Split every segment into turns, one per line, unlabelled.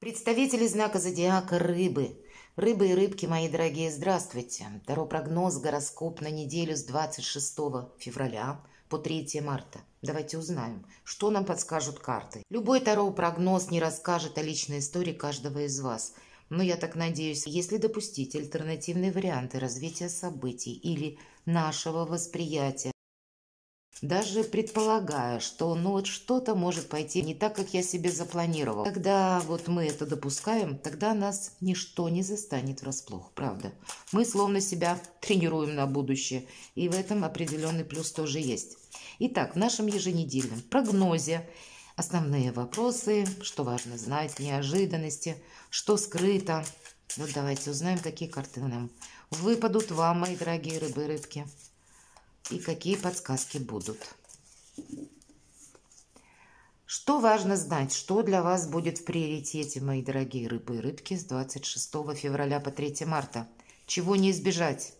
Представители знака зодиака рыбы. Рыбы и рыбки, мои дорогие, здравствуйте. Таро-прогноз, гороскоп на неделю с 26 февраля по 3 марта. Давайте узнаем, что нам подскажут карты. Любой таро-прогноз не расскажет о личной истории каждого из вас. Но я так надеюсь, если допустить альтернативные варианты развития событий или нашего восприятия, даже предполагая, что ну вот что-то может пойти не так, как я себе запланировал. Когда вот мы это допускаем, тогда нас ничто не застанет врасплох, правда. Мы словно себя тренируем на будущее, и в этом определенный плюс тоже есть. Итак, в нашем еженедельном прогнозе основные вопросы, что важно знать, неожиданности, что скрыто. Вот давайте узнаем, какие карты нам выпадут вам, мои дорогие рыбы-рыбки и какие подсказки будут. Что важно знать, что для вас будет в приоритете, мои дорогие рыбы и рыбки, с 26 февраля по 3 марта? Чего не избежать?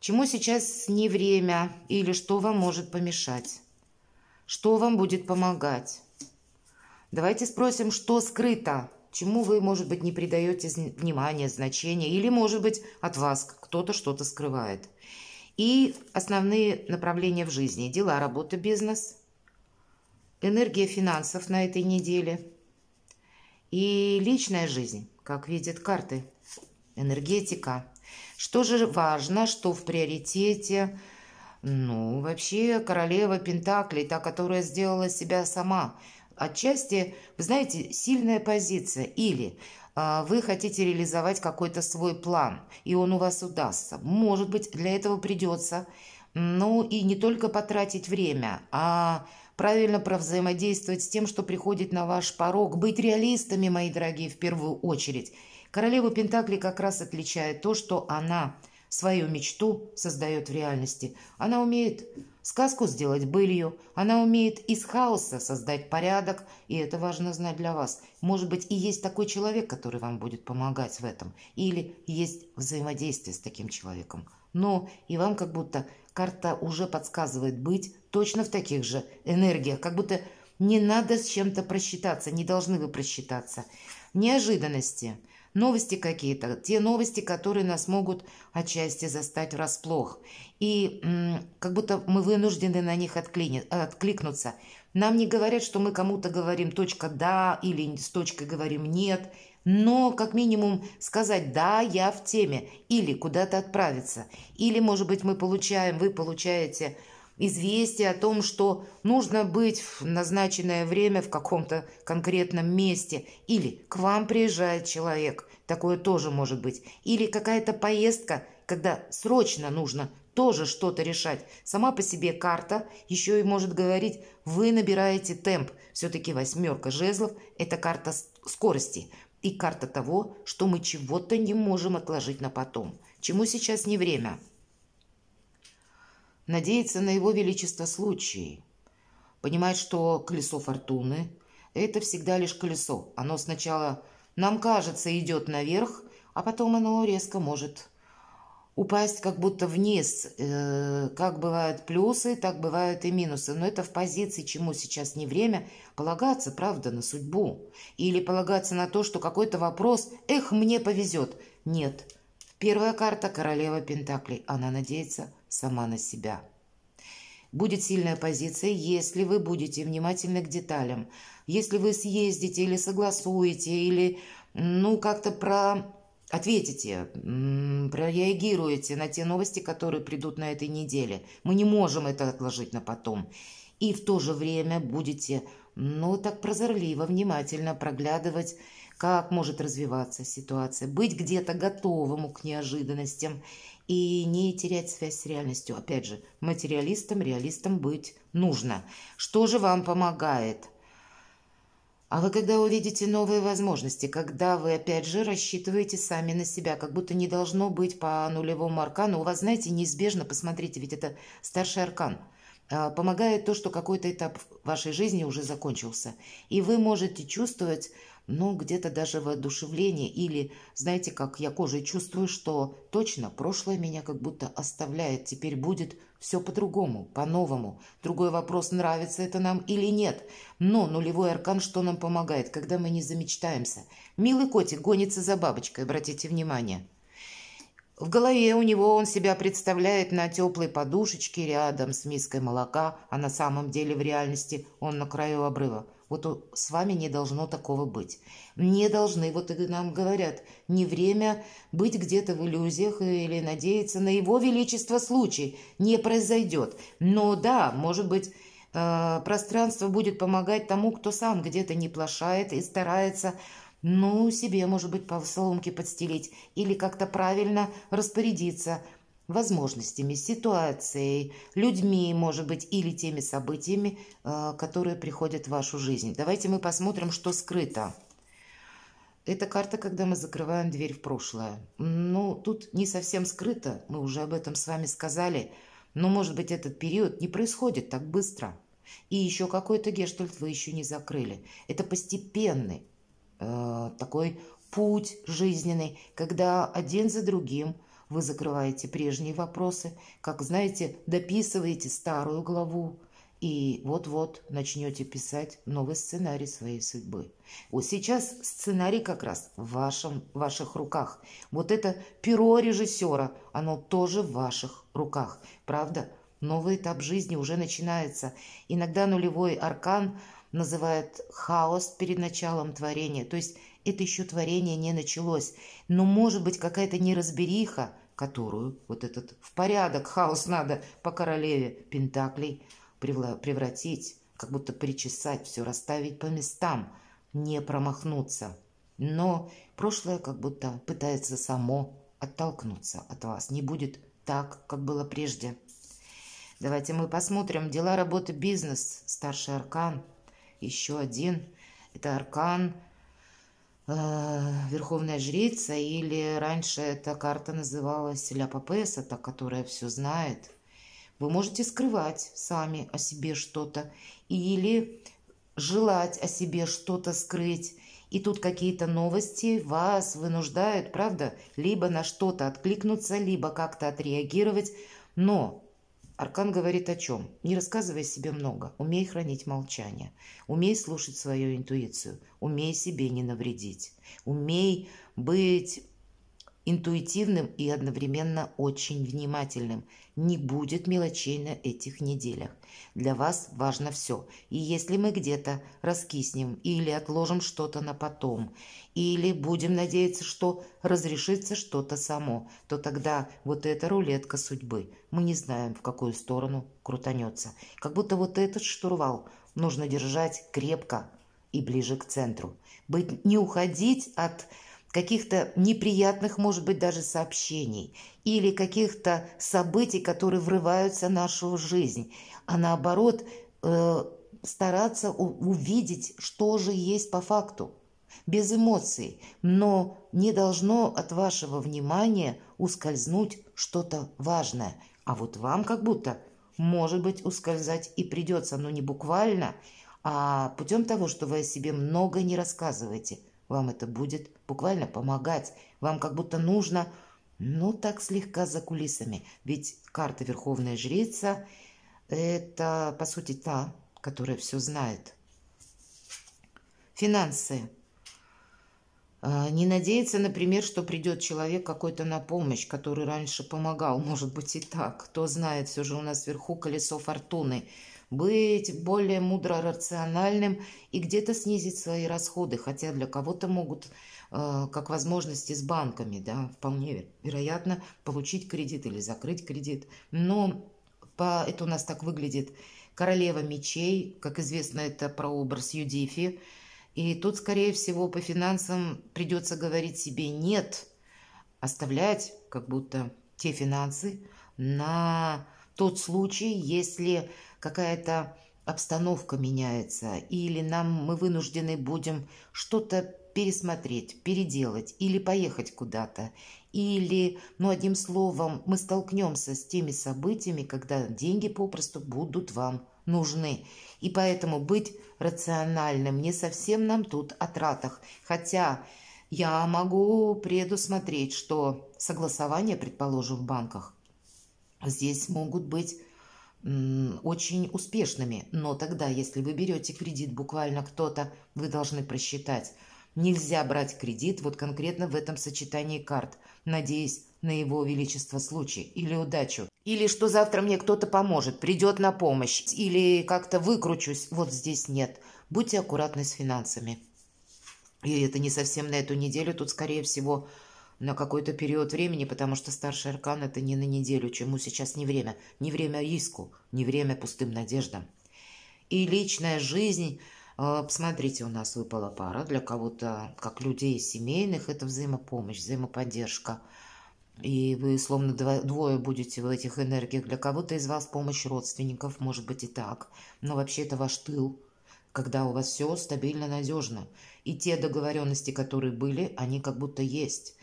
Чему сейчас не время или что вам может помешать? Что вам будет помогать? Давайте спросим, что скрыто, чему вы, может быть, не придаете внимания, значения, или, может быть, от вас кто-то что-то скрывает. И основные направления в жизни. Дела, работа, бизнес, энергия финансов на этой неделе и личная жизнь, как видят карты, энергетика. Что же важно, что в приоритете? Ну, вообще, королева Пентаклей, та, которая сделала себя сама. Отчасти, вы знаете, сильная позиция. Или а, вы хотите реализовать какой-то свой план, и он у вас удастся. Может быть, для этого придется, ну и не только потратить время, а правильно взаимодействовать с тем, что приходит на ваш порог. Быть реалистами, мои дорогие, в первую очередь. Королева Пентакли как раз отличает то, что она – свою мечту создает в реальности. Она умеет сказку сделать былью, она умеет из хаоса создать порядок, и это важно знать для вас. Может быть, и есть такой человек, который вам будет помогать в этом, или есть взаимодействие с таким человеком. Но и вам как будто карта уже подсказывает быть точно в таких же энергиях, как будто не надо с чем-то просчитаться, не должны вы просчитаться. Неожиданности – новости какие-то, те новости, которые нас могут отчасти застать врасплох. И м- как будто мы вынуждены на них отклини- откликнуться. Нам не говорят, что мы кому-то говорим точка «да» или с точкой говорим «нет», но как минимум сказать «да, я в теме» или куда-то отправиться. Или, может быть, мы получаем, вы получаете – известие о том, что нужно быть в назначенное время в каком-то конкретном месте, или к вам приезжает человек, такое тоже может быть, или какая-то поездка, когда срочно нужно тоже что-то решать. Сама по себе карта еще и может говорить, вы набираете темп. Все-таки восьмерка жезлов – это карта скорости и карта того, что мы чего-то не можем отложить на потом, чему сейчас не время – надеется на его величество случай, понимает, что колесо фортуны – это всегда лишь колесо. Оно сначала, нам кажется, идет наверх, а потом оно резко может упасть как будто вниз. Э, как бывают плюсы, так бывают и минусы. Но это в позиции, чему сейчас не время, полагаться, правда, на судьбу. Или полагаться на то, что какой-то вопрос «Эх, мне повезет!» Нет. Первая карта – королева Пентаклей. Она надеется сама на себя. Будет сильная позиция, если вы будете внимательны к деталям, если вы съездите или согласуете, или ну как-то про ответите, прореагируете на те новости, которые придут на этой неделе. Мы не можем это отложить на потом. И в то же время будете, ну, так прозорливо, внимательно проглядывать как может развиваться ситуация, быть где-то готовому к неожиданностям и не терять связь с реальностью. Опять же, материалистом, реалистом быть нужно. Что же вам помогает? А вы когда увидите новые возможности, когда вы опять же рассчитываете сами на себя, как будто не должно быть по нулевому аркану, у вас, знаете, неизбежно, посмотрите, ведь это старший аркан – а, помогает то, что какой-то этап вашей жизни уже закончился. И вы можете чувствовать, ну, где-то даже воодушевление. Или, знаете, как я кожей чувствую, что точно прошлое меня как будто оставляет. Теперь будет все по-другому, по-новому. Другой вопрос, нравится это нам или нет. Но нулевой аркан что нам помогает, когда мы не замечтаемся? Милый котик гонится за бабочкой, обратите внимание. В голове у него он себя представляет на теплой подушечке рядом с миской молока, а на самом деле в реальности он на краю обрыва. Вот с вами не должно такого быть. Не должны, вот и нам говорят, не время быть где-то в иллюзиях или надеяться на его величество случай. Не произойдет. Но да, может быть, э, пространство будет помогать тому, кто сам где-то не плашает и старается ну, себе, может быть, по полсоломки подстелить или как-то правильно распорядиться возможностями, ситуацией, людьми, может быть, или теми событиями, э, которые приходят в вашу жизнь. Давайте мы посмотрим, что скрыто. Это карта, когда мы закрываем дверь в прошлое. Ну, тут не совсем скрыто, мы уже об этом с вами сказали, но, может быть, этот период не происходит так быстро. И еще какой-то гештальт вы еще не закрыли. Это постепенный Э, такой путь жизненный, когда один за другим вы закрываете прежние вопросы, как, знаете, дописываете старую главу, и вот-вот начнете писать новый сценарий своей судьбы. Вот сейчас сценарий как раз в вашем, в ваших руках. Вот это перо режиссера, оно тоже в ваших руках. Правда? Новый этап жизни уже начинается. Иногда нулевой аркан – называют хаос перед началом творения. То есть это еще творение не началось. Но может быть какая-то неразбериха, которую вот этот в порядок хаос надо по королеве Пентаклей превратить, как будто причесать все, расставить по местам, не промахнуться. Но прошлое как будто пытается само оттолкнуться от вас. Не будет так, как было прежде. Давайте мы посмотрим. Дела, работы бизнес. Старший аркан – еще один. Это аркан э, Верховная Жрица, или раньше эта карта называлась Ля Папеса, та, которая все знает. Вы можете скрывать сами о себе что-то или желать о себе что-то скрыть. И тут какие-то новости вас вынуждают, правда, либо на что-то откликнуться, либо как-то отреагировать. Но Аркан говорит о чем? Не рассказывай себе много, умей хранить молчание, умей слушать свою интуицию, умей себе не навредить, умей быть интуитивным и одновременно очень внимательным. Не будет мелочей на этих неделях. Для вас важно все. И если мы где-то раскиснем или отложим что-то на потом, или будем надеяться, что разрешится что-то само, то тогда вот эта рулетка судьбы. Мы не знаем, в какую сторону крутанется. Как будто вот этот штурвал нужно держать крепко и ближе к центру. Быть, не уходить от каких-то неприятных, может быть, даже сообщений или каких-то событий, которые врываются в нашу жизнь, а наоборот э, стараться увидеть, что же есть по факту, без эмоций, но не должно от вашего внимания ускользнуть что-то важное. А вот вам как будто, может быть, ускользать и придется, но не буквально, а путем того, что вы о себе много не рассказываете – вам это будет буквально помогать. Вам как будто нужно, ну так слегка за кулисами. Ведь карта Верховная Жрица – это, по сути, та, которая все знает. Финансы. А, не надеяться, например, что придет человек какой-то на помощь, который раньше помогал. Может быть и так. Кто знает, все же у нас вверху колесо фортуны – быть более мудро рациональным и где-то снизить свои расходы, хотя для кого-то могут, э, как возможности с банками, да, вполне вероятно, получить кредит или закрыть кредит. Но по, это у нас так выглядит королева мечей, как известно, это про образ Юдифи. И тут, скорее всего, по финансам придется говорить себе «нет», оставлять как будто те финансы на тот случай, если какая-то обстановка меняется, или нам мы вынуждены будем что-то пересмотреть, переделать, или поехать куда-то, или, ну, одним словом, мы столкнемся с теми событиями, когда деньги попросту будут вам нужны. И поэтому быть рациональным не совсем нам тут о тратах. Хотя я могу предусмотреть, что согласование, предположим, в банках – здесь могут быть очень успешными. Но тогда, если вы берете кредит, буквально кто-то, вы должны просчитать. Нельзя брать кредит вот конкретно в этом сочетании карт, надеясь на его величество случай или удачу. Или что завтра мне кто-то поможет, придет на помощь, или как-то выкручусь. Вот здесь нет. Будьте аккуратны с финансами. И это не совсем на эту неделю, тут скорее всего на какой-то период времени, потому что старший аркан – это не на неделю, чему сейчас не время. Не время риску, не время пустым надеждам. И личная жизнь э, Посмотрите, у нас выпала пара. Для кого-то, как людей семейных, это взаимопомощь, взаимоподдержка. И вы словно двое будете в этих энергиях. Для кого-то из вас помощь родственников, может быть и так. Но вообще это ваш тыл, когда у вас все стабильно, надежно. И те договоренности, которые были, они как будто есть.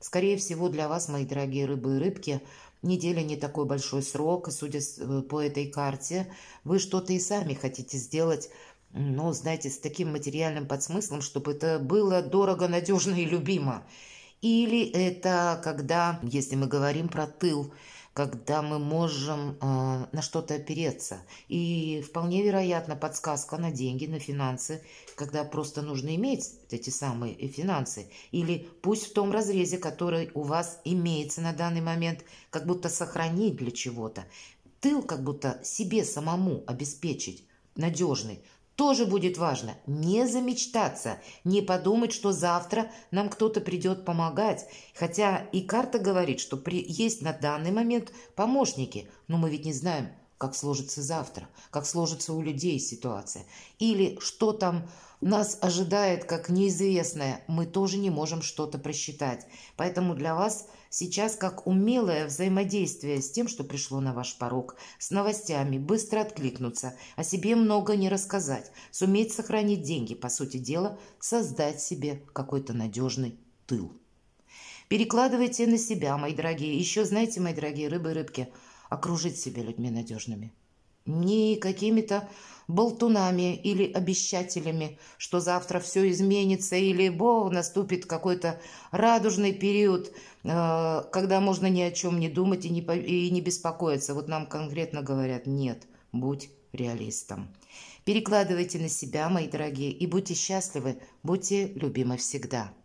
Скорее всего, для вас, мои дорогие рыбы и рыбки, неделя не такой большой срок, судя э, по этой карте, вы что-то и сами хотите сделать, но знаете, с таким материальным подсмыслом, чтобы это было дорого, надежно и любимо. Или это когда, если мы говорим про тыл, когда мы можем э, на что-то опереться. И вполне вероятно подсказка на деньги, на финансы, когда просто нужно иметь эти самые э, финансы. Или пусть в том разрезе, который у вас имеется на данный момент, как будто сохранить для чего-то. Тыл как будто себе самому обеспечить надежный, тоже будет важно не замечтаться, не подумать, что завтра нам кто-то придет помогать. Хотя и карта говорит, что при... есть на данный момент помощники, но мы ведь не знаем, как сложится завтра, как сложится у людей ситуация, или что там нас ожидает как неизвестное, мы тоже не можем что-то просчитать. Поэтому для вас сейчас как умелое взаимодействие с тем, что пришло на ваш порог, с новостями, быстро откликнуться, о себе много не рассказать, суметь сохранить деньги, по сути дела, создать себе какой-то надежный тыл. Перекладывайте на себя, мои дорогие. Еще, знаете, мои дорогие рыбы и рыбки – окружить себя людьми надежными. Не какими-то болтунами или обещателями, что завтра все изменится или, бог, наступит какой-то радужный период, э, когда можно ни о чем не думать и не, и не беспокоиться. Вот нам конкретно говорят, нет, будь реалистом. Перекладывайте на себя, мои дорогие, и будьте счастливы, будьте любимы всегда.